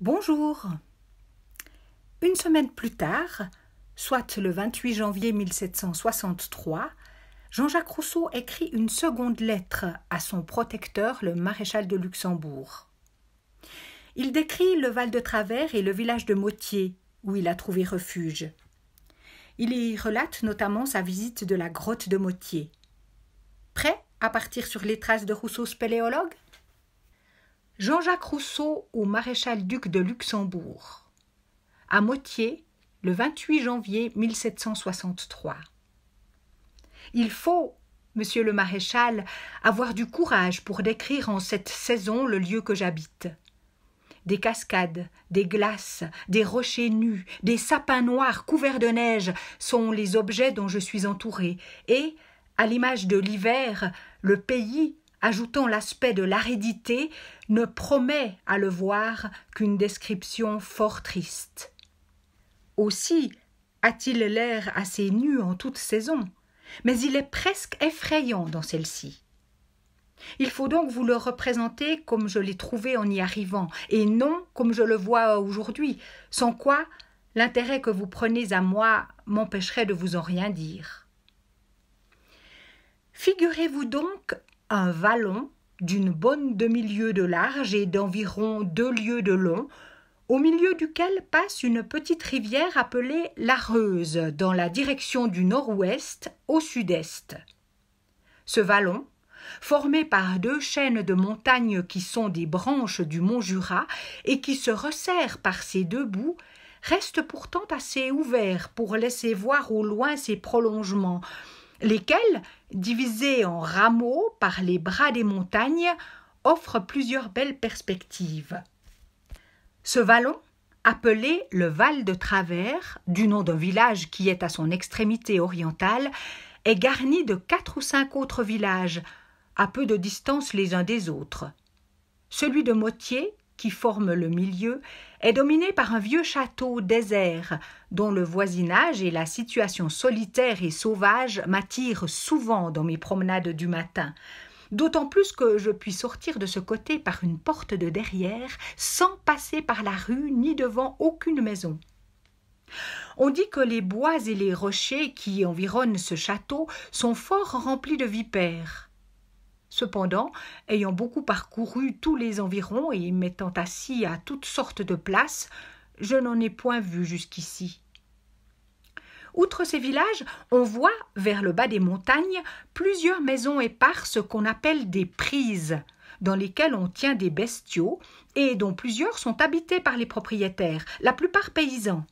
Bonjour. Une semaine plus tard, soit le 28 janvier 1763, Jean-Jacques Rousseau écrit une seconde lettre à son protecteur, le maréchal de Luxembourg. Il décrit le Val de Travers et le village de Mautier, où il a trouvé refuge. Il y relate notamment sa visite de la grotte de Mautier. Prêt à partir sur les traces de Rousseau spéléologue Jean-Jacques Rousseau au maréchal duc de Luxembourg. À Motier, le 28 janvier 1763. Il faut, monsieur le maréchal, avoir du courage pour décrire en cette saison le lieu que j'habite. Des cascades, des glaces, des rochers nus, des sapins noirs couverts de neige sont les objets dont je suis entouré, et, à l'image de l'hiver, le pays ajoutant l'aspect de l'arédité, ne promet à le voir qu'une description fort triste. Aussi a-t-il l'air assez nu en toute saison, mais il est presque effrayant dans celle-ci. Il faut donc vous le représenter comme je l'ai trouvé en y arrivant, et non comme je le vois aujourd'hui, sans quoi l'intérêt que vous prenez à moi m'empêcherait de vous en rien dire. Figurez-vous donc un vallon d'une bonne demi-lieue de large et d'environ deux lieues de long, au milieu duquel passe une petite rivière appelée l'Areuse dans la direction du nord-ouest au sud-est. Ce vallon, formé par deux chaînes de montagnes qui sont des branches du mont Jura et qui se resserrent par ses deux bouts, reste pourtant assez ouvert pour laisser voir au loin ses prolongements, lesquels, divisé en rameaux par les bras des montagnes, offre plusieurs belles perspectives. Ce vallon, appelé le Val de Travers, du nom d'un village qui est à son extrémité orientale, est garni de quatre ou cinq autres villages, à peu de distance les uns des autres. Celui de Motier, qui forme le milieu, est dominé par un vieux château désert, dont le voisinage et la situation solitaire et sauvage m'attirent souvent dans mes promenades du matin, d'autant plus que je puis sortir de ce côté par une porte de derrière, sans passer par la rue ni devant aucune maison. On dit que les bois et les rochers qui environnent ce château sont fort remplis de vipères. Cependant, ayant beaucoup parcouru tous les environs et m'étant assis à toutes sortes de places, je n'en ai point vu jusqu'ici. Outre ces villages, on voit, vers le bas des montagnes, plusieurs maisons éparses qu'on appelle des prises, dans lesquelles on tient des bestiaux, et dont plusieurs sont habitées par les propriétaires, la plupart paysans.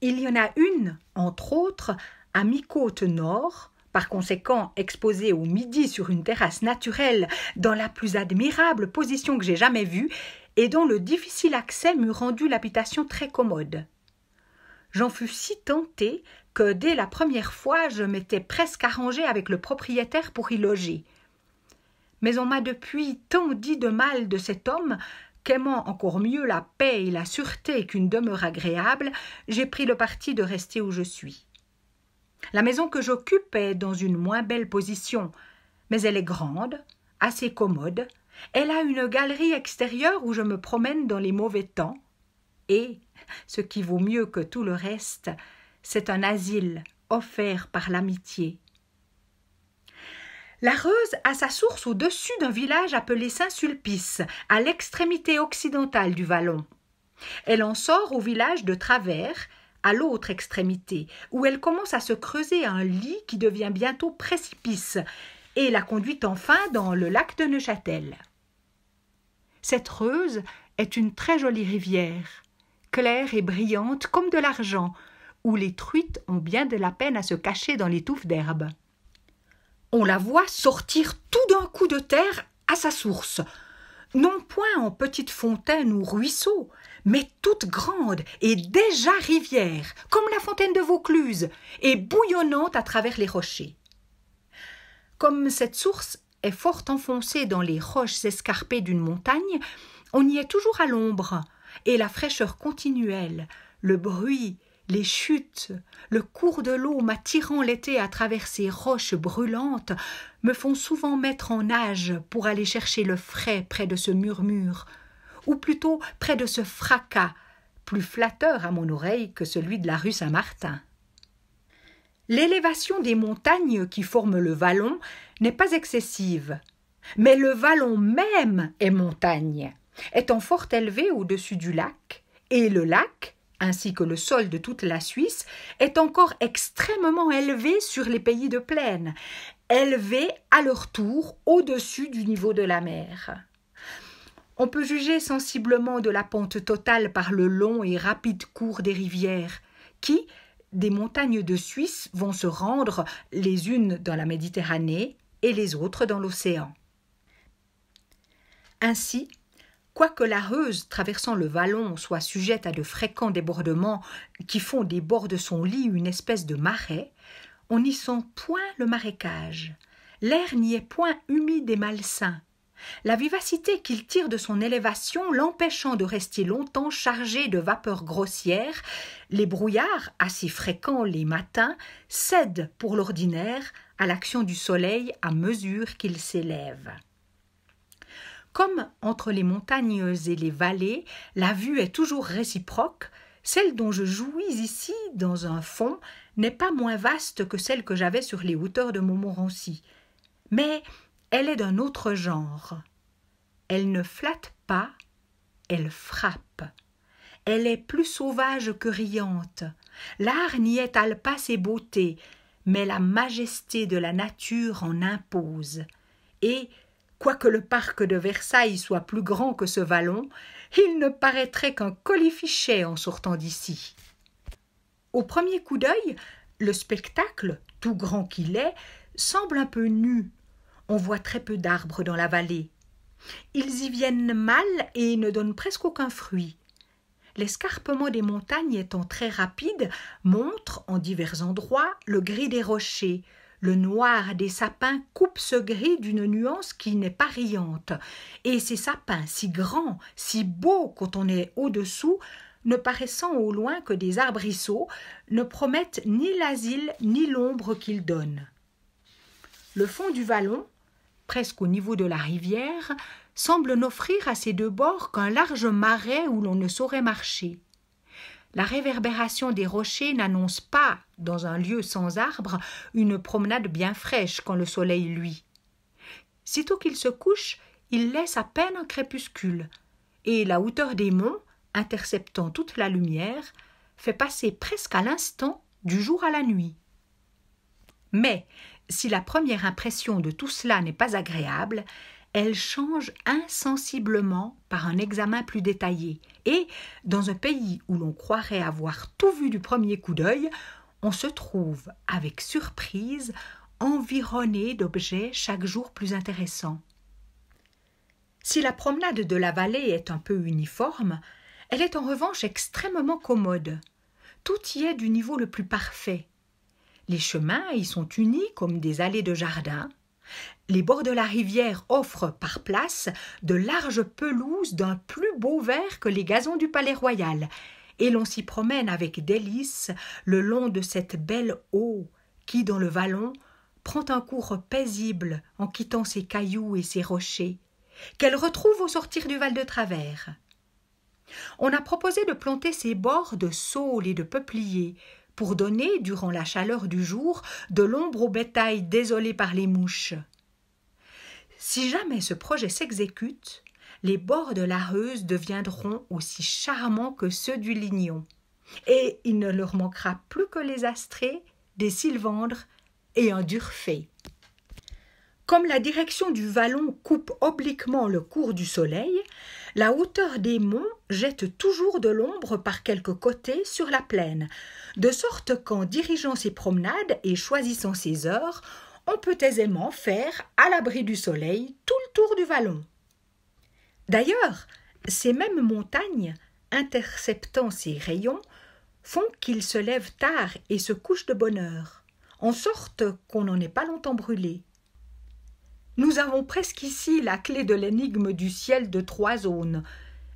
Il y en a une, entre autres, à mi-côte nord, par conséquent exposé au midi sur une terrasse naturelle, dans la plus admirable position que j'ai jamais vue, et dont le difficile accès m'eût rendu l'habitation très commode. J'en fus si tenté que dès la première fois je m'étais presque arrangé avec le propriétaire pour y loger. Mais on m'a depuis tant dit de mal de cet homme qu'aimant encore mieux la paix et la sûreté qu'une demeure agréable, j'ai pris le parti de rester où je suis. La maison que j'occupe est dans une moins belle position, mais elle est grande, assez commode, elle a une galerie extérieure où je me promène dans les mauvais temps, et, ce qui vaut mieux que tout le reste, c'est un asile offert par l'amitié. La Reuse a sa source au-dessus d'un village appelé Saint-Sulpice, à l'extrémité occidentale du vallon. Elle en sort au village de Travers, à l'autre extrémité, où elle commence à se creuser un lit qui devient bientôt précipice, et la conduit enfin dans le lac de Neuchâtel. Cette Reuse est une très jolie rivière, claire et brillante comme de l'argent, où les truites ont bien de la peine à se cacher dans les touffes d'herbe. On la voit sortir tout d'un coup de terre à sa source, non point en petites fontaines ou ruisseaux, mais toute grande et déjà rivière, comme la fontaine de Vaucluse, et bouillonnante à travers les rochers. Comme cette source est fort enfoncée dans les roches escarpées d'une montagne, on y est toujours à l'ombre, et la fraîcheur continuelle, le bruit, les chutes, le cours de l'eau m'attirant l'été à travers ces roches brûlantes, me font souvent mettre en nage pour aller chercher le frais près de ce murmure, ou plutôt près de ce fracas, plus flatteur à mon oreille que celui de la rue Saint-Martin. L'élévation des montagnes qui forment le vallon n'est pas excessive, mais le vallon même est montagne, étant fort élevé au-dessus du lac, et le lac, ainsi que le sol de toute la Suisse, est encore extrêmement élevé sur les pays de plaine, élevé à leur tour au-dessus du niveau de la mer. On peut juger sensiblement de la pente totale par le long et rapide cours des rivières, qui, des montagnes de Suisse, vont se rendre les unes dans la Méditerranée et les autres dans l'océan. Ainsi, quoique la Reuse traversant le vallon soit sujette à de fréquents débordements qui font des bords de son lit une espèce de marais, on n'y sent point le marécage. L'air n'y est point humide et malsain la vivacité qu'il tire de son élévation l'empêchant de rester longtemps chargé de vapeurs grossières, les brouillards, assez fréquents les matins, cèdent pour l'ordinaire à l'action du soleil à mesure qu'il s'élève. Comme entre les montagnes et les vallées, la vue est toujours réciproque, celle dont je jouis ici, dans un fond, n'est pas moins vaste que celle que j'avais sur les hauteurs de Montmorency. Mais elle est d'un autre genre. Elle ne flatte pas, elle frappe. Elle est plus sauvage que riante. L'art n'y étale pas ses beautés, mais la majesté de la nature en impose. Et, quoique le parc de Versailles soit plus grand que ce vallon, il ne paraîtrait qu'un colifichet en sortant d'ici. Au premier coup d'œil, le spectacle, tout grand qu'il est, semble un peu nu on voit très peu d'arbres dans la vallée. Ils y viennent mal et ne donnent presque aucun fruit. L'escarpement des montagnes étant très rapide, montre, en divers endroits, le gris des rochers. Le noir des sapins coupe ce gris d'une nuance qui n'est pas riante. Et ces sapins, si grands, si beaux quand on est au-dessous, ne paraissant au loin que des arbrisseaux, ne promettent ni l'asile ni l'ombre qu'ils donnent. Le fond du vallon, presque au niveau de la rivière, semble n'offrir à ses deux bords qu'un large marais où l'on ne saurait marcher. La réverbération des rochers n'annonce pas, dans un lieu sans arbres, une promenade bien fraîche quand le soleil luit. Sitôt qu'il se couche, il laisse à peine un crépuscule, et la hauteur des monts, interceptant toute la lumière, fait passer presque à l'instant du jour à la nuit. Mais si la première impression de tout cela n'est pas agréable, elle change insensiblement par un examen plus détaillé. Et, dans un pays où l'on croirait avoir tout vu du premier coup d'œil, on se trouve, avec surprise, environné d'objets chaque jour plus intéressants. Si la promenade de la vallée est un peu uniforme, elle est en revanche extrêmement commode. Tout y est du niveau le plus parfait. Les chemins y sont unis comme des allées de jardin. Les bords de la rivière offrent par place de larges pelouses d'un plus beau vert que les gazons du palais royal, et l'on s'y promène avec délices le long de cette belle eau qui, dans le vallon, prend un cours paisible en quittant ses cailloux et ses rochers, qu'elle retrouve au sortir du val de travers. On a proposé de planter ces bords de saules et de peupliers, pour donner, durant la chaleur du jour, de l'ombre au bétail désolé par les mouches. Si jamais ce projet s'exécute, les bords de la deviendront aussi charmants que ceux du Lignon, et il ne leur manquera plus que les astrées, des sylvandres et un durfé. Comme la direction du vallon coupe obliquement le cours du soleil, la hauteur des monts jette toujours de l'ombre par quelque côté sur la plaine, de sorte qu'en dirigeant ses promenades et choisissant ses heures, on peut aisément faire, à l'abri du soleil, tout le tour du vallon. D'ailleurs, ces mêmes montagnes, interceptant ses rayons, font qu'ils se lèvent tard et se couchent de bonne heure, en sorte qu'on n'en est pas longtemps brûlé. Nous avons presque ici la clé de l'énigme du ciel de trois zones.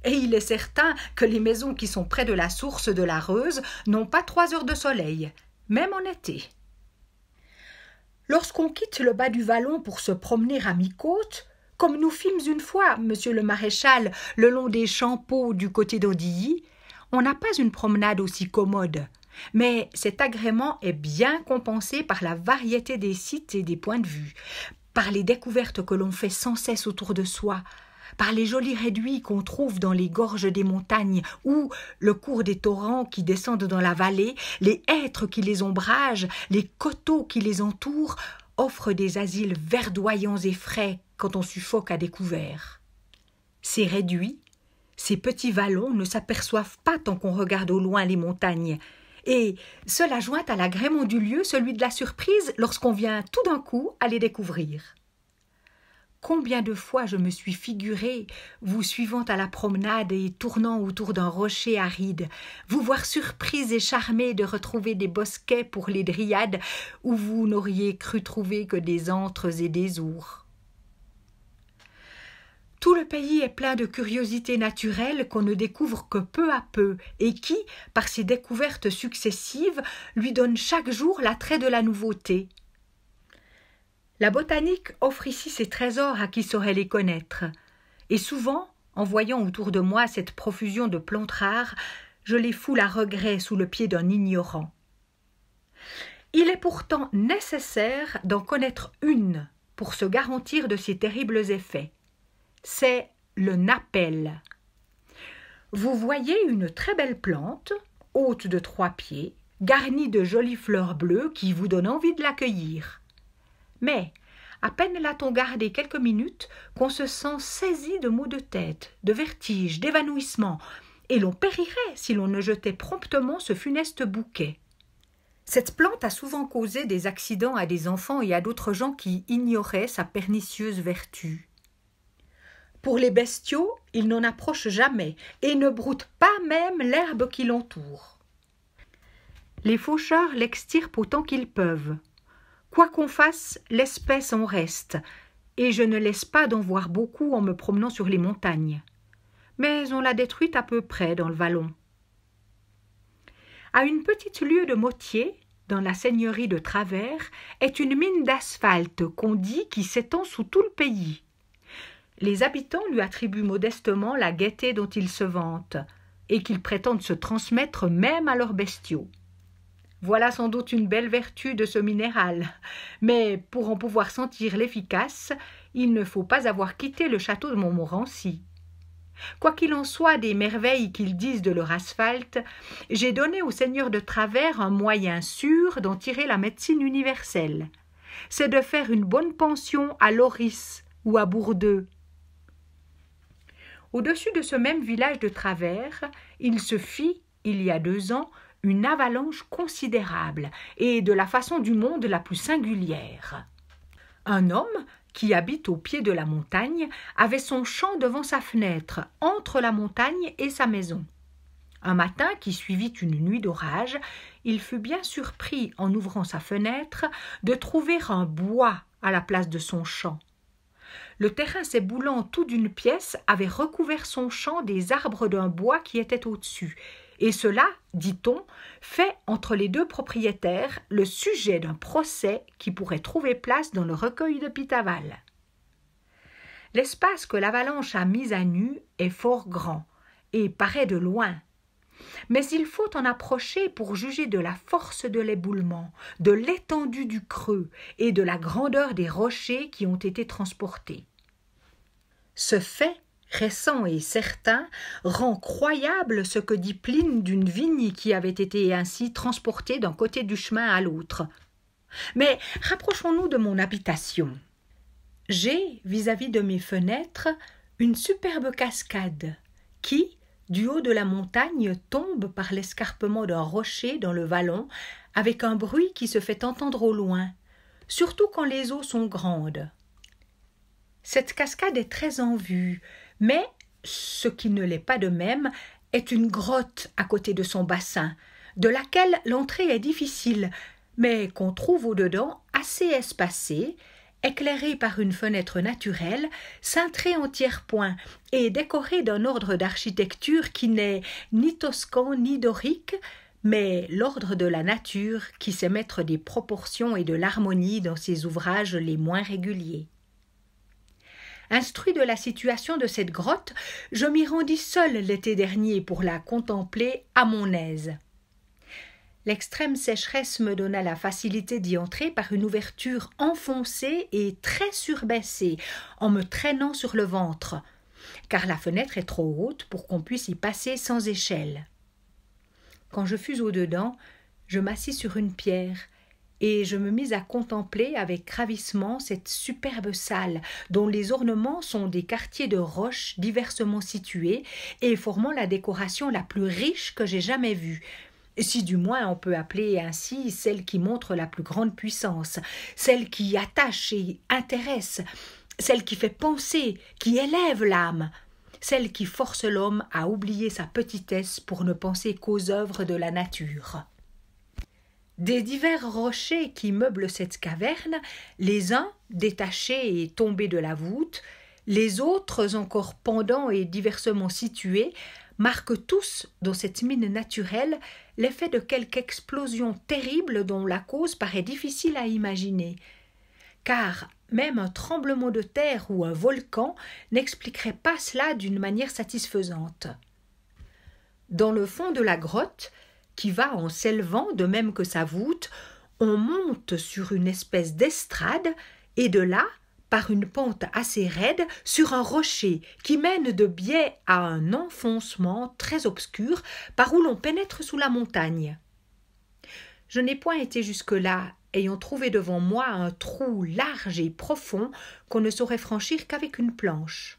Et il est certain que les maisons qui sont près de la source de la Reuse n'ont pas trois heures de soleil, même en été. Lorsqu'on quitte le bas du vallon pour se promener à mi-côte, comme nous fîmes une fois, monsieur le maréchal, le long des champeaux du côté d'Audilly, on n'a pas une promenade aussi commode. Mais cet agrément est bien compensé par la variété des sites et des points de vue, par les découvertes que l'on fait sans cesse autour de soi, par les jolis réduits qu'on trouve dans les gorges des montagnes où le cours des torrents qui descendent dans la vallée, les hêtres qui les ombragent, les coteaux qui les entourent, offrent des asiles verdoyants et frais quand on suffoque à découvert. Ces réduits, ces petits vallons ne s'aperçoivent pas tant qu'on regarde au loin les montagnes, et cela joint à l'agrément du lieu celui de la surprise lorsqu'on vient tout d'un coup à les découvrir. Combien de fois je me suis figuré, vous suivant à la promenade et tournant autour d'un rocher aride, vous voir surprise et charmée de retrouver des bosquets pour les dryades où vous n'auriez cru trouver que des antres et des ours. Tout le pays est plein de curiosités naturelles qu'on ne découvre que peu à peu et qui, par ses découvertes successives, lui donnent chaque jour l'attrait de la nouveauté. La botanique offre ici ses trésors à qui saurait les connaître. Et souvent, en voyant autour de moi cette profusion de plantes rares, je les foule à regret sous le pied d'un ignorant. Il est pourtant nécessaire d'en connaître une pour se garantir de ses terribles effets c'est le Napel. Vous voyez une très belle plante, haute de trois pieds, garnie de jolies fleurs bleues qui vous donnent envie de l'accueillir. Mais, à peine l'a-t-on gardée quelques minutes qu'on se sent saisi de maux de tête, de vertige, d'évanouissement, et l'on périrait si l'on ne jetait promptement ce funeste bouquet. Cette plante a souvent causé des accidents à des enfants et à d'autres gens qui ignoraient sa pernicieuse vertu. Pour les bestiaux, il n'en approche jamais et ne broute pas même l'herbe qui l'entoure. Les faucheurs l'extirpent autant qu'ils peuvent. Quoi qu'on fasse, l'espèce en reste, et je ne laisse pas d'en voir beaucoup en me promenant sur les montagnes. Mais on l'a détruite à peu près dans le vallon. À une petite lieue de Motier, dans la seigneurie de Travers, est une mine d'asphalte qu'on dit qui s'étend sous tout le pays les habitants lui attribuent modestement la gaieté dont il se vantent et qu'ils prétendent se transmettre même à leurs bestiaux. Voilà sans doute une belle vertu de ce minéral, mais pour en pouvoir sentir l'efficace, il ne faut pas avoir quitté le château de Montmorency. Quoi qu'il en soit des merveilles qu'ils disent de leur asphalte, j'ai donné au seigneur de travers un moyen sûr d'en tirer la médecine universelle. C'est de faire une bonne pension à Loris ou à Bourdeux, au-dessus de ce même village de travers, il se fit, il y a deux ans, une avalanche considérable, et de la façon du monde la plus singulière. Un homme, qui habite au pied de la montagne, avait son champ devant sa fenêtre, entre la montagne et sa maison. Un matin qui suivit une nuit d'orage, il fut bien surpris, en ouvrant sa fenêtre, de trouver un bois à la place de son champ. Le terrain s'éboulant tout d'une pièce avait recouvert son champ des arbres d'un bois qui était au-dessus. Et cela, dit-on, fait entre les deux propriétaires le sujet d'un procès qui pourrait trouver place dans le recueil de Pitaval. L'espace que l'avalanche a mis à nu est fort grand et paraît de loin. Mais il faut en approcher pour juger de la force de l'éboulement, de l'étendue du creux et de la grandeur des rochers qui ont été transportés. Ce fait récent et certain rend croyable ce que dit Pline d'une vigne qui avait été ainsi transportée d'un côté du chemin à l'autre. Mais rapprochons-nous de mon habitation. J'ai, vis-à-vis de mes fenêtres, une superbe cascade qui, du haut de la montagne tombe par l'escarpement d'un rocher dans le vallon, avec un bruit qui se fait entendre au loin, surtout quand les eaux sont grandes. Cette cascade est très en vue, mais, ce qui ne l'est pas de même, est une grotte à côté de son bassin, de laquelle l'entrée est difficile, mais qu'on trouve au dedans assez espacée, éclairée par une fenêtre naturelle, cintrée en tiers-point et décorée d'un ordre d'architecture qui n'est ni toscan ni dorique, mais l'ordre de la nature qui sait mettre des proportions et de l'harmonie dans ses ouvrages les moins réguliers. Instruit de la situation de cette grotte, je m'y rendis seul l'été dernier pour la contempler à mon aise. L'extrême sécheresse me donna la facilité d'y entrer par une ouverture enfoncée et très surbaissée, en me traînant sur le ventre, car la fenêtre est trop haute pour qu'on puisse y passer sans échelle. Quand je fus au dedans, je m'assis sur une pierre, et je me mis à contempler avec ravissement cette superbe salle, dont les ornements sont des quartiers de roches diversement situés, et formant la décoration la plus riche que j'ai jamais vue, si du moins on peut appeler ainsi celle qui montre la plus grande puissance, celle qui attache et intéresse, celle qui fait penser, qui élève l'âme, celle qui force l'homme à oublier sa petitesse pour ne penser qu'aux œuvres de la nature. Des divers rochers qui meublent cette caverne, les uns détachés et tombés de la voûte, les autres encore pendants et diversement situés, marquent tous, dans cette mine naturelle, l'effet de quelque explosion terrible dont la cause paraît difficile à imaginer. Car même un tremblement de terre ou un volcan n'expliquerait pas cela d'une manière satisfaisante. Dans le fond de la grotte, qui va en s'élevant de même que sa voûte, on monte sur une espèce d'estrade, et de là par une pente assez raide sur un rocher qui mène de biais à un enfoncement très obscur par où l'on pénètre sous la montagne. Je n'ai point été jusque-là, ayant trouvé devant moi un trou large et profond qu'on ne saurait franchir qu'avec une planche.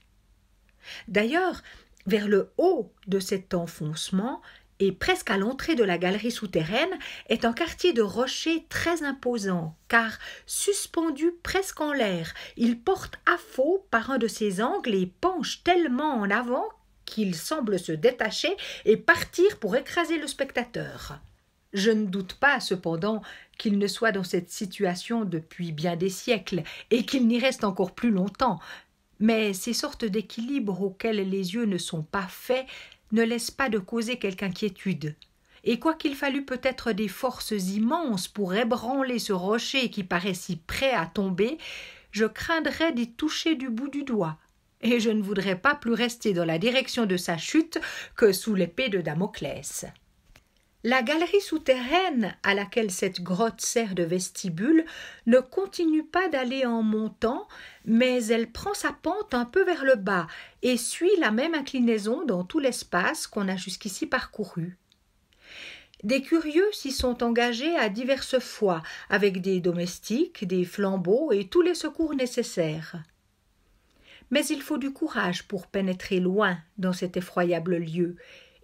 D'ailleurs, vers le haut de cet enfoncement, et presque à l'entrée de la galerie souterraine est un quartier de rochers très imposant, car suspendu presque en l'air, il porte à faux par un de ses angles et penche tellement en avant qu'il semble se détacher et partir pour écraser le spectateur. Je ne doute pas, cependant, qu'il ne soit dans cette situation depuis bien des siècles, et qu'il n'y reste encore plus longtemps mais ces sortes d'équilibres auxquels les yeux ne sont pas faits ne laisse pas de causer quelque inquiétude. Et quoiqu'il fallût peut-être des forces immenses pour ébranler ce rocher qui paraît si prêt à tomber, je craindrais d'y toucher du bout du doigt, et je ne voudrais pas plus rester dans la direction de sa chute que sous l'épée de Damoclès. La galerie souterraine à laquelle cette grotte sert de vestibule ne continue pas d'aller en montant, mais elle prend sa pente un peu vers le bas et suit la même inclinaison dans tout l'espace qu'on a jusqu'ici parcouru. Des curieux s'y sont engagés à diverses fois, avec des domestiques, des flambeaux et tous les secours nécessaires. Mais il faut du courage pour pénétrer loin dans cet effroyable lieu,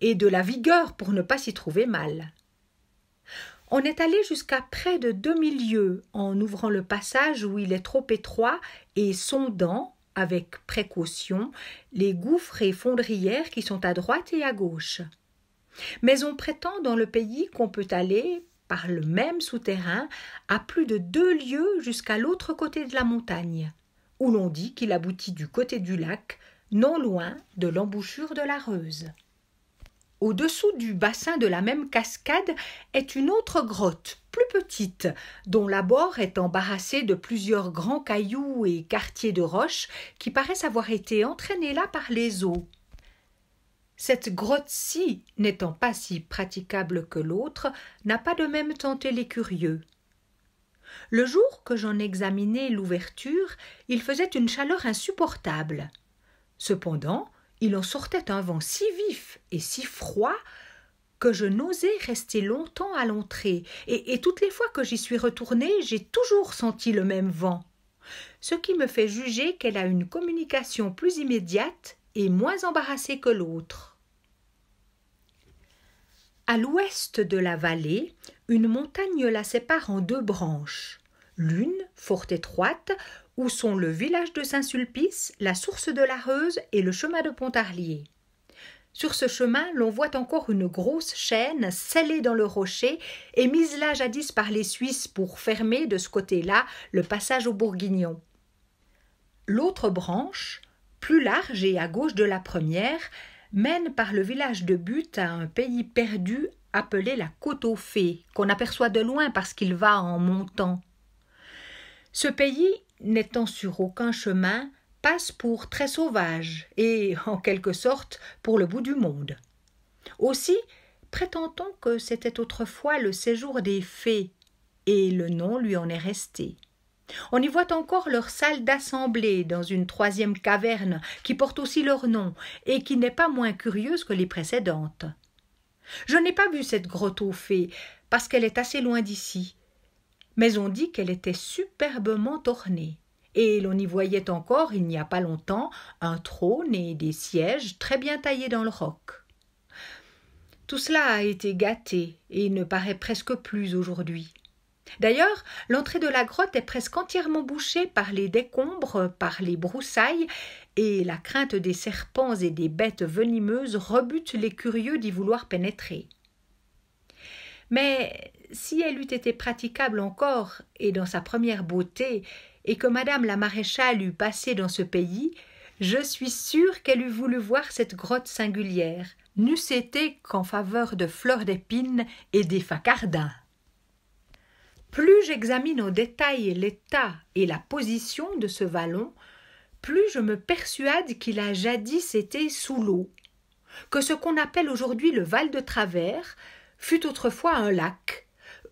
et de la vigueur pour ne pas s'y trouver mal. On est allé jusqu'à près de deux mille en ouvrant le passage où il est trop étroit et sondant, avec précaution, les gouffres et fondrières qui sont à droite et à gauche. Mais on prétend dans le pays qu'on peut aller, par le même souterrain, à plus de deux lieues jusqu'à l'autre côté de la montagne, où l'on dit qu'il aboutit du côté du lac, non loin de l'embouchure de la Reuse. Au-dessous du bassin de la même cascade est une autre grotte, plus petite, dont l'abord est embarrassé de plusieurs grands cailloux et quartiers de roches qui paraissent avoir été entraînés là par les eaux. Cette grotte-ci, n'étant pas si praticable que l'autre, n'a pas de même tenté les curieux. Le jour que j'en examinai l'ouverture, il faisait une chaleur insupportable. Cependant, il en sortait un vent si vif et si froid que je n'osais rester longtemps à l'entrée, et, et toutes les fois que j'y suis retournée, j'ai toujours senti le même vent. Ce qui me fait juger qu'elle a une communication plus immédiate et moins embarrassée que l'autre. À l'ouest de la vallée, une montagne la sépare en deux branches, l'une, fort étroite, où sont le village de Saint-Sulpice, la source de la Reuse et le chemin de Pontarlier. Sur ce chemin, l'on voit encore une grosse chaîne scellée dans le rocher et mise là jadis par les Suisses pour fermer de ce côté-là le passage au Bourguignon. L'autre branche, plus large et à gauche de la première, mène par le village de Butte à un pays perdu appelé la Côte aux Fées, qu'on aperçoit de loin parce qu'il va en montant. Ce pays, n'étant sur aucun chemin, passe pour très sauvage et, en quelque sorte, pour le bout du monde. Aussi prétend-on que c'était autrefois le séjour des fées, et le nom lui en est resté. On y voit encore leur salle d'assemblée dans une troisième caverne qui porte aussi leur nom et qui n'est pas moins curieuse que les précédentes. Je n'ai pas vu cette grotte aux fées parce qu'elle est assez loin d'ici mais on dit qu'elle était superbement ornée et l'on y voyait encore, il n'y a pas longtemps, un trône et des sièges très bien taillés dans le roc. Tout cela a été gâté et ne paraît presque plus aujourd'hui. D'ailleurs, l'entrée de la grotte est presque entièrement bouchée par les décombres, par les broussailles, et la crainte des serpents et des bêtes venimeuses rebute les curieux d'y vouloir pénétrer. Mais si elle eût été praticable encore et dans sa première beauté, et que madame la maréchale eût passé dans ce pays, je suis sûre qu'elle eût voulu voir cette grotte singulière, n'eût été qu'en faveur de fleurs d'épines et des facardins. Plus j'examine en détail l'état et la position de ce vallon, plus je me persuade qu'il a jadis été sous l'eau, que ce qu'on appelle aujourd'hui le val de travers fut autrefois un lac,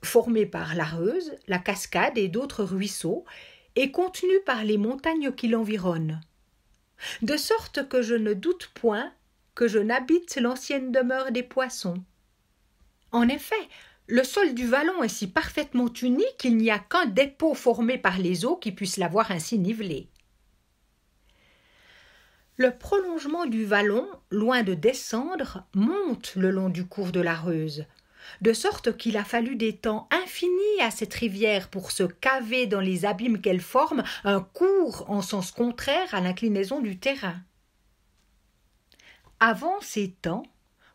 formé par la Reuse, la Cascade et d'autres ruisseaux, et contenu par les montagnes qui l'environnent. De sorte que je ne doute point que je n'habite l'ancienne demeure des poissons. En effet, le sol du vallon est si parfaitement uni qu'il n'y a qu'un dépôt formé par les eaux qui puisse l'avoir ainsi nivelé. Le prolongement du vallon, loin de descendre, monte le long du cours de la Reuse, de sorte qu'il a fallu des temps infinis à cette rivière pour se caver dans les abîmes qu'elle forme, un cours en sens contraire à l'inclinaison du terrain. Avant ces temps,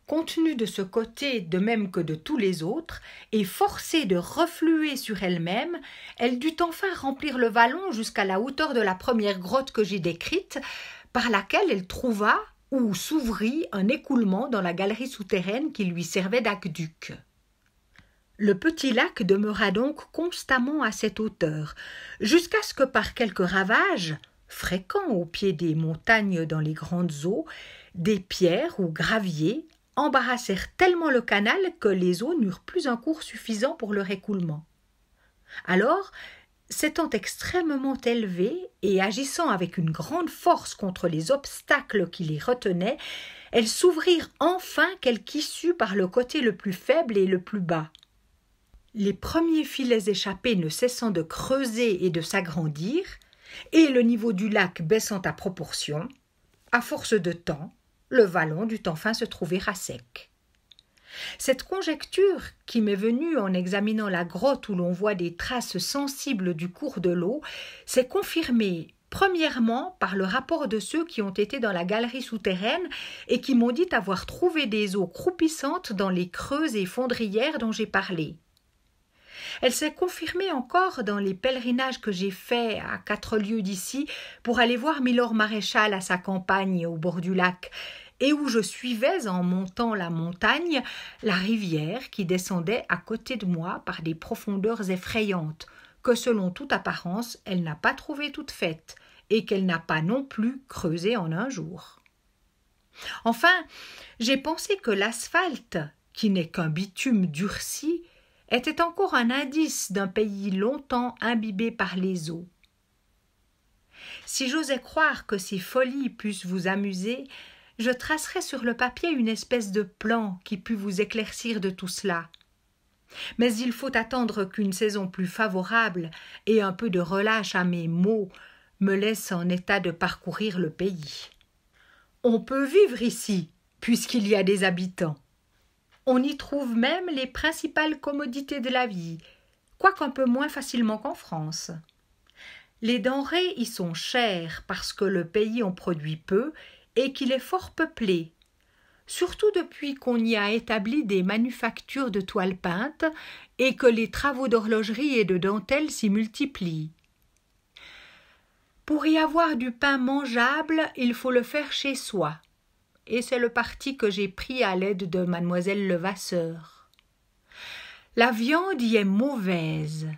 contenue de ce côté de même que de tous les autres, et forcée de refluer sur elle-même, elle dut enfin remplir le vallon jusqu'à la hauteur de la première grotte que j'ai décrite, par laquelle elle trouva ou s'ouvrit un écoulement dans la galerie souterraine qui lui servait d'aqueduc. Le petit lac demeura donc constamment à cette hauteur, jusqu'à ce que par quelques ravages, fréquents au pied des montagnes dans les grandes eaux, des pierres ou graviers embarrassèrent tellement le canal que les eaux n'eurent plus un cours suffisant pour leur écoulement. Alors, s'étant extrêmement élevées et agissant avec une grande force contre les obstacles qui les retenaient, elles s'ouvrirent enfin quelque issue par le côté le plus faible et le plus bas les premiers filets échappés ne cessant de creuser et de s'agrandir, et le niveau du lac baissant à proportion, à force de temps, le vallon dut enfin se trouver à sec. Cette conjecture, qui m'est venue en examinant la grotte où l'on voit des traces sensibles du cours de l'eau, s'est confirmée premièrement par le rapport de ceux qui ont été dans la galerie souterraine et qui m'ont dit avoir trouvé des eaux croupissantes dans les creux et fondrières dont j'ai parlé. Elle s'est confirmée encore dans les pèlerinages que j'ai faits à quatre lieues d'ici pour aller voir Milord Maréchal à sa campagne au bord du lac et où je suivais en montant la montagne la rivière qui descendait à côté de moi par des profondeurs effrayantes, que selon toute apparence elle n'a pas trouvée toute faite, et qu'elle n'a pas non plus creusée en un jour. Enfin, j'ai pensé que l'asphalte, qui n'est qu'un bitume durci, était encore un indice d'un pays longtemps imbibé par les eaux. Si j'osais croire que ces folies pussent vous amuser, je tracerais sur le papier une espèce de plan qui pût vous éclaircir de tout cela. Mais il faut attendre qu'une saison plus favorable et un peu de relâche à mes maux me laisse en état de parcourir le pays. On peut vivre ici, puisqu'il y a des habitants. On y trouve même les principales commodités de la vie, quoique un peu moins facilement qu'en France. Les denrées y sont chères parce que le pays en produit peu et qu'il est fort peuplé. Surtout depuis qu'on y a établi des manufactures de toiles peintes et que les travaux d'horlogerie et de dentelle s'y multiplient. Pour y avoir du pain mangeable, il faut le faire chez soi et c'est le parti que j'ai pris à l'aide de mademoiselle Levasseur. La viande y est mauvaise.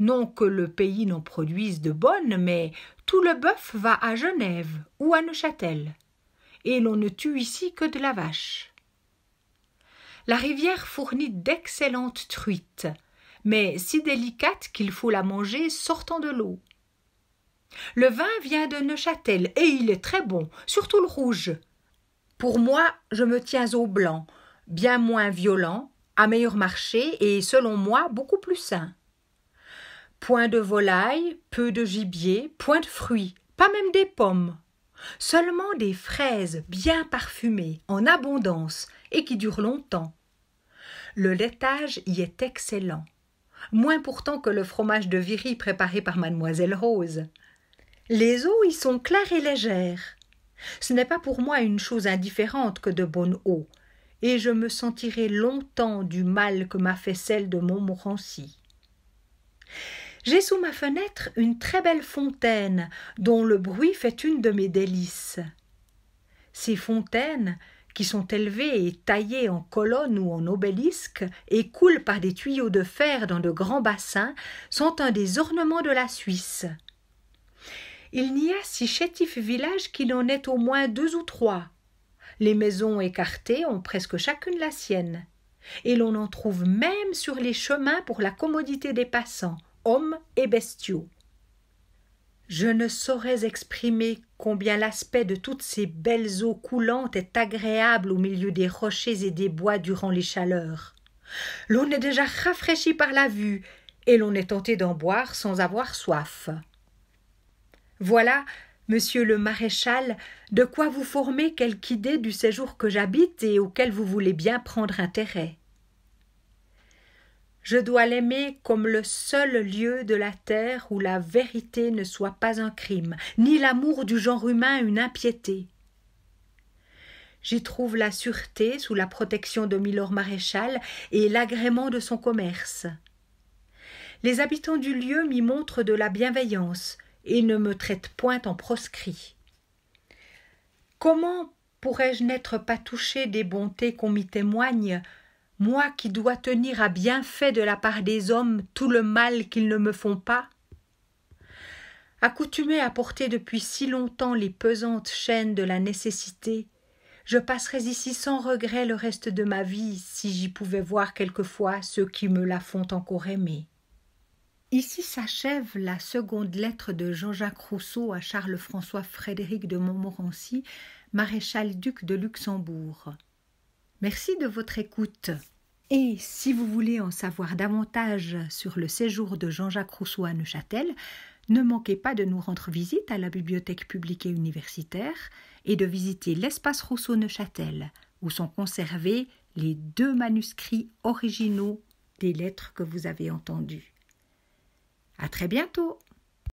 Non que le pays n'en produise de bonnes, mais tout le bœuf va à Genève ou à Neuchâtel, et l'on ne tue ici que de la vache. La rivière fournit d'excellentes truites, mais si délicates qu'il faut la manger sortant de l'eau. Le vin vient de Neuchâtel et il est très bon, surtout le rouge, pour moi, je me tiens au blanc, bien moins violent, à meilleur marché et, selon moi, beaucoup plus sain. Point de volaille, peu de gibier, point de fruits, pas même des pommes. Seulement des fraises bien parfumées, en abondance, et qui durent longtemps. Le laitage y est excellent, moins pourtant que le fromage de Viry préparé par mademoiselle Rose. Les eaux y sont claires et légères. Ce n'est pas pour moi une chose indifférente que de bonne eau, et je me sentirai longtemps du mal que m'a fait celle de Montmorency. J'ai sous ma fenêtre une très belle fontaine, dont le bruit fait une de mes délices. Ces fontaines, qui sont élevées et taillées en colonnes ou en obélisques et coulent par des tuyaux de fer dans de grands bassins, sont un des ornements de la Suisse il n'y a si chétif village qu'il en ait au moins deux ou trois. Les maisons écartées ont presque chacune la sienne, et l'on en trouve même sur les chemins pour la commodité des passants, hommes et bestiaux. Je ne saurais exprimer combien l'aspect de toutes ces belles eaux coulantes est agréable au milieu des rochers et des bois durant les chaleurs. L'eau est déjà rafraîchie par la vue, et l'on est tenté d'en boire sans avoir soif. Voilà, monsieur le maréchal, de quoi vous former quelque idée du séjour que j'habite et auquel vous voulez bien prendre intérêt. Je dois l'aimer comme le seul lieu de la terre où la vérité ne soit pas un crime, ni l'amour du genre humain une impiété. J'y trouve la sûreté sous la protection de Milord Maréchal et l'agrément de son commerce. Les habitants du lieu m'y montrent de la bienveillance, et ne me traite point en proscrit. Comment pourrais-je n'être pas touché des bontés qu'on m'y témoigne, moi qui dois tenir à bien fait de la part des hommes tout le mal qu'ils ne me font pas Accoutumé à porter depuis si longtemps les pesantes chaînes de la nécessité, je passerais ici sans regret le reste de ma vie si j'y pouvais voir quelquefois ceux qui me la font encore aimer. Ici s'achève la seconde lettre de Jean-Jacques Rousseau à Charles-François Frédéric de Montmorency, maréchal duc de Luxembourg. Merci de votre écoute. Et si vous voulez en savoir davantage sur le séjour de Jean-Jacques Rousseau à Neuchâtel, ne manquez pas de nous rendre visite à la Bibliothèque publique et universitaire et de visiter l'espace Rousseau Neuchâtel, où sont conservés les deux manuscrits originaux des lettres que vous avez entendues. À très bientôt